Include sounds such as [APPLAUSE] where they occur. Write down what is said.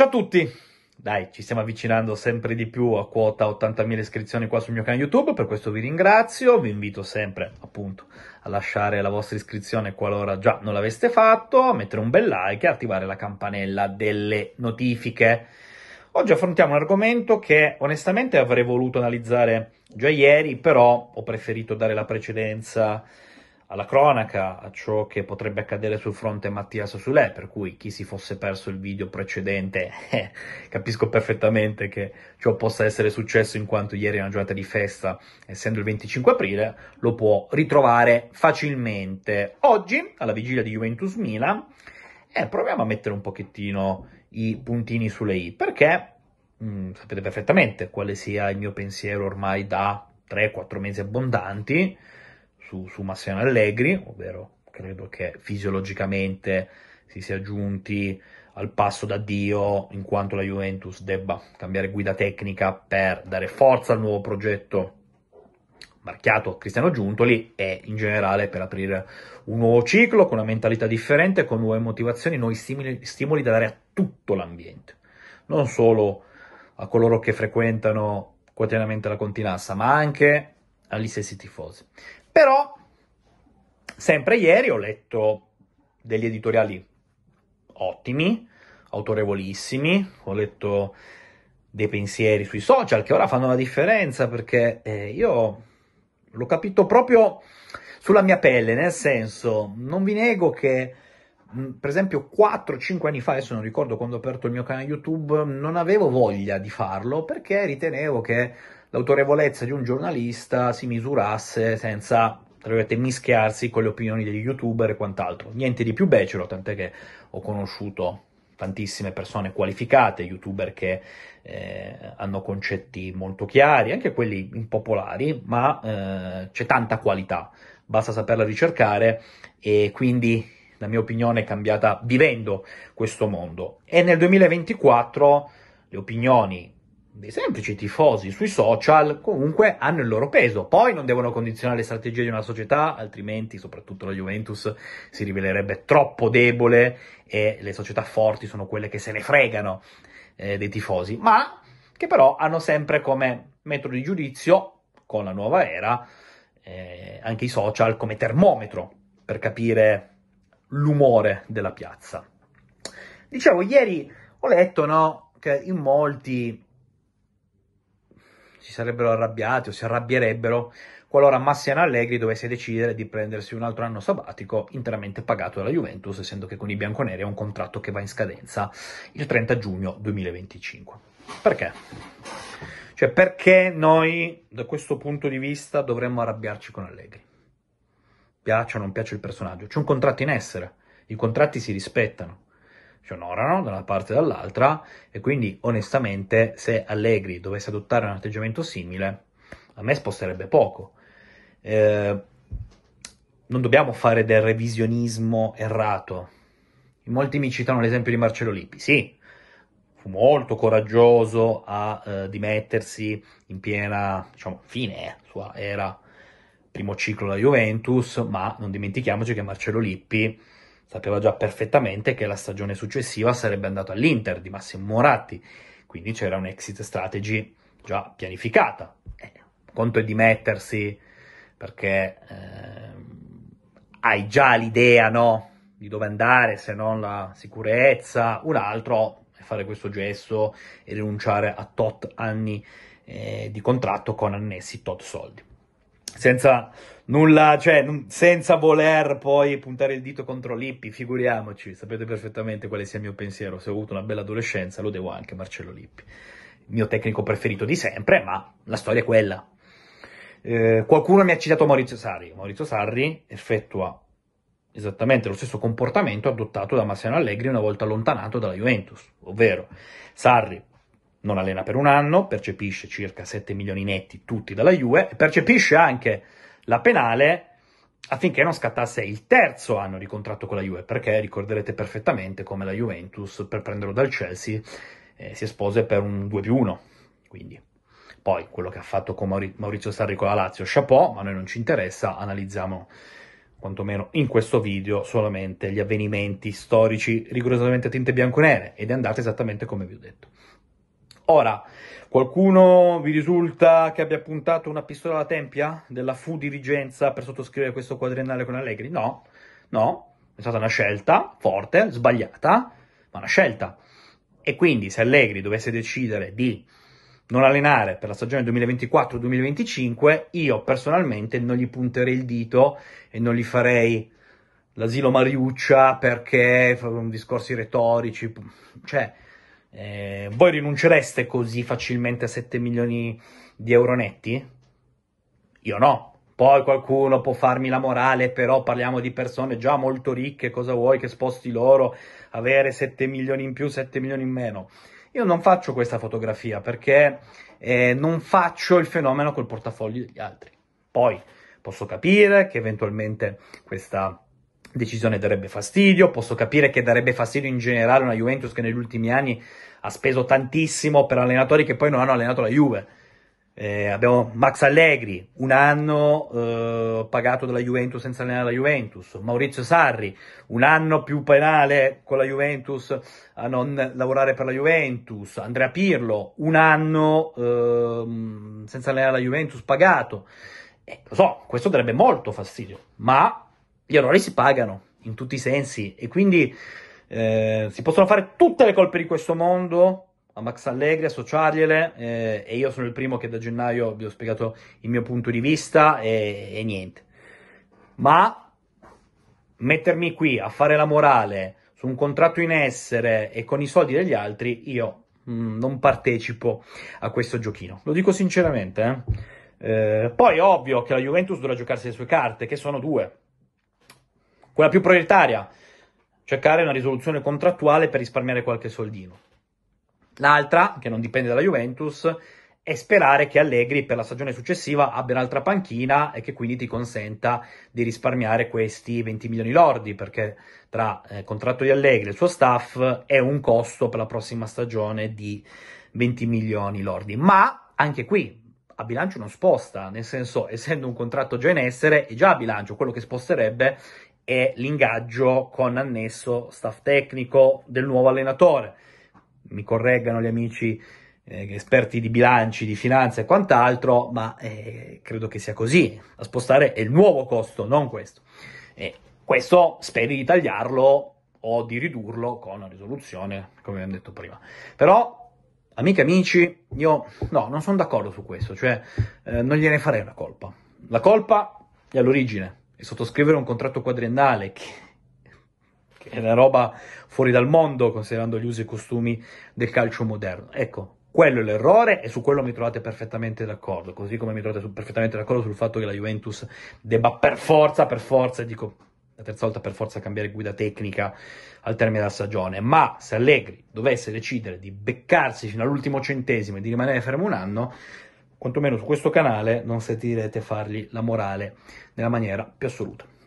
Ciao a tutti! Dai, ci stiamo avvicinando sempre di più a quota 80.000 iscrizioni qua sul mio canale YouTube, per questo vi ringrazio, vi invito sempre appunto a lasciare la vostra iscrizione qualora già non l'aveste fatto, a mettere un bel like e attivare la campanella delle notifiche. Oggi affrontiamo un argomento che onestamente avrei voluto analizzare già ieri, però ho preferito dare la precedenza alla cronaca, a ciò che potrebbe accadere sul fronte Mattia Sassulè, per cui chi si fosse perso il video precedente, [LAUGHS] eh, capisco perfettamente che ciò possa essere successo in quanto ieri è una giornata di festa, essendo il 25 aprile, lo può ritrovare facilmente. Oggi, alla vigilia di Juventus Milan, eh, proviamo a mettere un pochettino i puntini sulle i, perché mh, mm, sapete perfettamente quale sia il mio pensiero ormai da 3-4 mesi abbondanti, su, su Massimo Allegri, ovvero credo che fisiologicamente si sia giunti al passo da Dio in quanto la Juventus debba cambiare guida tecnica per dare forza al nuovo progetto marchiato Cristiano Giuntoli e in generale per aprire un nuovo ciclo con una mentalità differente, con nuove motivazioni, nuovi stimoli, stimoli da dare a tutto l'ambiente, non solo a coloro che frequentano quotidianamente la continassa, ma anche agli stessi tifosi. Però, sempre ieri ho letto degli editoriali ottimi, autorevolissimi, ho letto dei pensieri sui social che ora fanno la differenza perché eh, io l'ho capito proprio sulla mia pelle, nel senso, non vi nego che per esempio 4-5 anni fa, adesso non ricordo quando ho aperto il mio canale YouTube, non avevo voglia di farlo perché ritenevo che l'autorevolezza di un giornalista si misurasse senza tra virgolette, mischiarsi con le opinioni degli youtuber e quant'altro. Niente di più becero, tant'è che ho conosciuto tantissime persone qualificate, youtuber che eh, hanno concetti molto chiari, anche quelli impopolari, ma eh, c'è tanta qualità, basta saperla ricercare e quindi la mia opinione è cambiata vivendo questo mondo. E nel 2024 le opinioni dei semplici tifosi sui social comunque hanno il loro peso. Poi non devono condizionare le strategie di una società, altrimenti, soprattutto la Juventus si rivelerebbe troppo debole e le società forti sono quelle che se ne fregano eh, dei tifosi, ma che però hanno sempre come metodo di giudizio, con la nuova era, eh, anche i social come termometro per capire l'umore della piazza. Dicevo, ieri ho letto no, che in molti si sarebbero arrabbiati o si arrabbierebbero qualora Massiano Allegri dovesse decidere di prendersi un altro anno sabbatico interamente pagato dalla Juventus, essendo che con i bianconeri è un contratto che va in scadenza il 30 giugno 2025. Perché? Cioè perché noi da questo punto di vista dovremmo arrabbiarci con Allegri? Piaccia o non piace il personaggio? C'è un contratto in essere, i contratti si rispettano ci onorano da una parte e dall'altra e quindi onestamente se Allegri dovesse adottare un atteggiamento simile a me sposterebbe poco. Eh, non dobbiamo fare del revisionismo errato. molti mi citano l'esempio di Marcello Lippi. Sì, fu molto coraggioso a eh, dimettersi in piena diciamo, fine sua era primo ciclo la Juventus, ma non dimentichiamoci che Marcello Lippi sapeva già perfettamente che la stagione successiva sarebbe andato all'Inter di Massimo Moratti, quindi c'era un exit strategy già pianificata. Eh, conto è dimettersi perché eh, hai già l'idea no, di dove andare se non la sicurezza, un altro è fare questo gesto e rinunciare a tot anni eh, di contratto con annessi tot soldi senza nulla, cioè, senza voler poi puntare il dito contro Lippi, figuriamoci, sapete perfettamente quale sia il mio pensiero, se ho avuto una bella adolescenza lo devo anche a Marcello Lippi, il mio tecnico preferito di sempre, ma la storia è quella. Eh, qualcuno mi ha citato Maurizio Sarri, Maurizio Sarri effettua esattamente lo stesso comportamento adottato da Marciano Allegri una volta allontanato dalla Juventus, ovvero Sarri non allena per un anno, percepisce circa 7 milioni netti tutti dalla Juve, e percepisce anche la penale affinché non scattasse il terzo anno di contratto con la Juve, perché ricorderete perfettamente come la Juventus, per prenderlo dal Chelsea, eh, si espose per un 2 più 1, quindi... Poi quello che ha fatto con Maurizio Sarri con la Lazio, chapeau, ma a noi non ci interessa, analizziamo quantomeno in questo video, solamente gli avvenimenti storici rigorosamente a tinte bianco-nere ed è andata esattamente come vi ho detto. Ora, qualcuno vi risulta che abbia puntato una pistola alla tempia della fu dirigenza per sottoscrivere questo quadriennale con Allegri? No, no, è stata una scelta forte, sbagliata, ma una scelta. E quindi se Allegri dovesse decidere di non allenare per la stagione 2024-2025, io personalmente non gli punterei il dito e non gli farei l'asilo Mariuccia perché fa discorsi retorici, cioè eh, voi rinuncereste così facilmente a 7 milioni di euro netti? Io no. Poi qualcuno può farmi la morale, però parliamo di persone già molto ricche, cosa vuoi che sposti loro? Avere 7 milioni in più, 7 milioni in meno. Io non faccio questa fotografia perché eh, non faccio il fenomeno col portafoglio degli altri. Poi posso capire che eventualmente questa decisione darebbe fastidio, posso capire che darebbe fastidio in generale una Juventus che negli ultimi anni ha speso tantissimo per allenatori che poi non hanno allenato la Juve. Eh, abbiamo Max Allegri, un anno eh, pagato dalla Juventus senza allenare la Juventus, Maurizio Sarri, un anno più penale con la Juventus a non lavorare per la Juventus, Andrea Pirlo, un anno eh, senza allenare la Juventus pagato. Eh, lo so, questo darebbe molto fastidio, ma gli errori si pagano in tutti i sensi e quindi eh, si possono fare tutte le colpe di questo mondo a Max Allegri, associargliele eh, e io sono il primo che da gennaio vi ho spiegato il mio punto di vista e, e niente. Ma mettermi qui a fare la morale su un contratto in essere e con i soldi degli altri, io mh, mm, non partecipo a questo giochino. Lo dico sinceramente. Eh. Eh, poi ovvio che la Juventus dovrà giocarsi le sue carte, che sono due. Quella più prioritaria, cercare una risoluzione contrattuale per risparmiare qualche soldino. L'altra, che non dipende dalla Juventus, è sperare che Allegri per la stagione successiva abbia un'altra panchina e che quindi ti consenta di risparmiare questi 20 milioni lordi, perché tra eh, contratto di Allegri e il suo staff è un costo per la prossima stagione di 20 milioni lordi. Ma anche qui a bilancio non sposta, nel senso, essendo un contratto già in essere, è già a bilancio, quello che sposterebbe e l'ingaggio con annesso staff tecnico del nuovo allenatore. Mi correggano gli amici eh, esperti di bilanci, di finanza e quant'altro, ma eh, credo che sia così. A spostare è il nuovo costo, non questo. E questo speri di tagliarlo o di ridurlo con una risoluzione, come abbiamo detto prima. Però amiche amici, io no, non sono d'accordo su questo, cioè eh, non gliene farei una colpa. La colpa è all'origine, e sottoscrivere un contratto quadriennale che, che è una roba fuori dal mondo considerando gli usi e costumi del calcio moderno. Ecco, quello è l'errore e su quello mi trovate perfettamente d'accordo, così come mi trovate su, perfettamente d'accordo sul fatto che la Juventus debba per forza, per forza, dico la terza volta per forza cambiare guida tecnica al termine della stagione, ma se Allegri dovesse decidere di beccarsi fino all'ultimo centesimo e di rimanere fermo un anno, quantomeno su questo canale non sentirete fargli la morale nella maniera più assoluta.